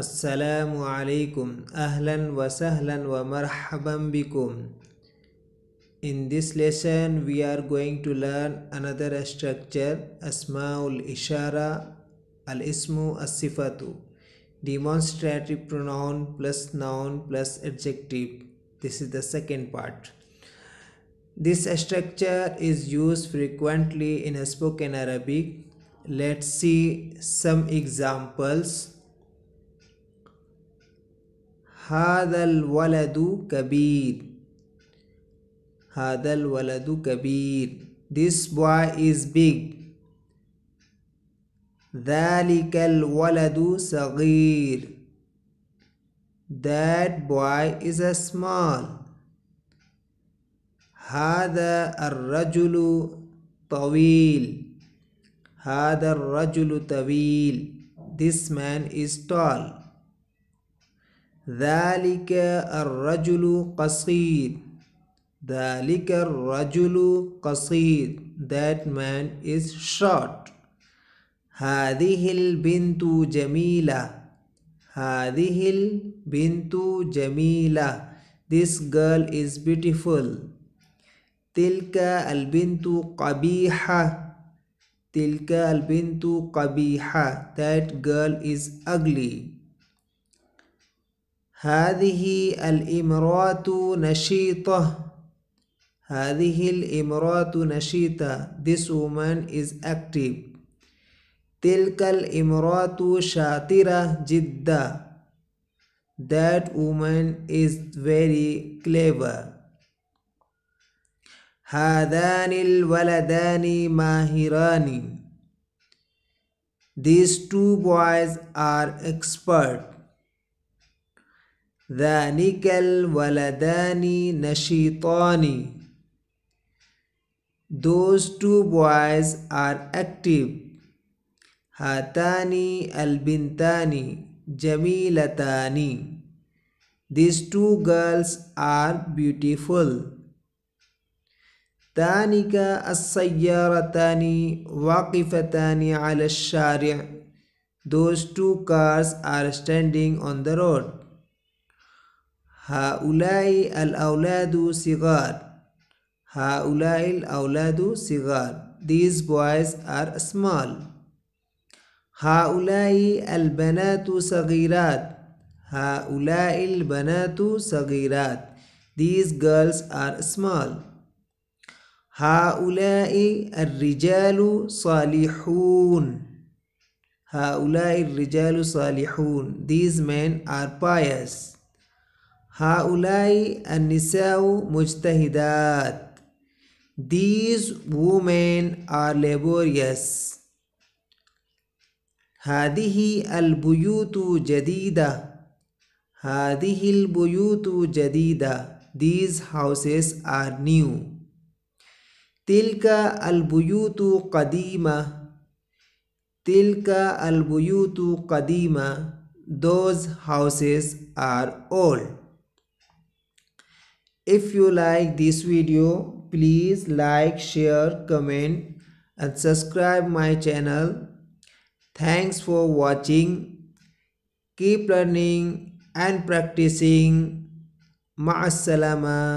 আসসালামু আলাইকুম আহলান wa সাহলান wa marhaban bikum in this lesson we are going to learn another structure asmaul ishara al ismu as sifatu demonstrative pronoun plus noun plus adjective this is the second part this structure is used frequently in spoken arabic let's see some examples هذا الولد كبير هذا الولد كبير This boy is big ذلك الولد صغير That boy is a small هذا الرجل طويل هذا الرجل طويل This man is tall ذلك الرجل قصير ذلك الرجل قصير that man is short هذه البنت جميلة هذه البنت جميلة this girl is beautiful تلك البنت قبيحة تلك البنت قبيحة that girl is ugly هذه الامرأة نشيطة هذه الامرأة نشيطة This woman is active تلك الامرأة شاطرة جدا That woman is very clever هذان الولدان ماهران These two boys are expert ذلك الولدان نشيطان Those two boys are active. Hatani albintani jamilatani. These two girls are beautiful. تانك السيارتان واقفتان على الشارع Those two cars are standing on the road. هؤلاء الأولاد صغار هؤلاء الأولاد صغار These boys are small هؤلاء البنات صغيرات هؤلاء البنات صغيرات These girls are small هؤلاء الرجال صالحون هؤلاء الرجال صالحون These men are pious Haulai an-nisa'u mujtahidat. These women are laborious. al-buyutu البيوت Hadihi al-buyutu جديدة. These houses are new. al-buyutu البيوت Tilka al-buyutu قديمة. Those houses are old if you like this video please like share comment and subscribe my channel thanks for watching keep learning and practicing مع السلامة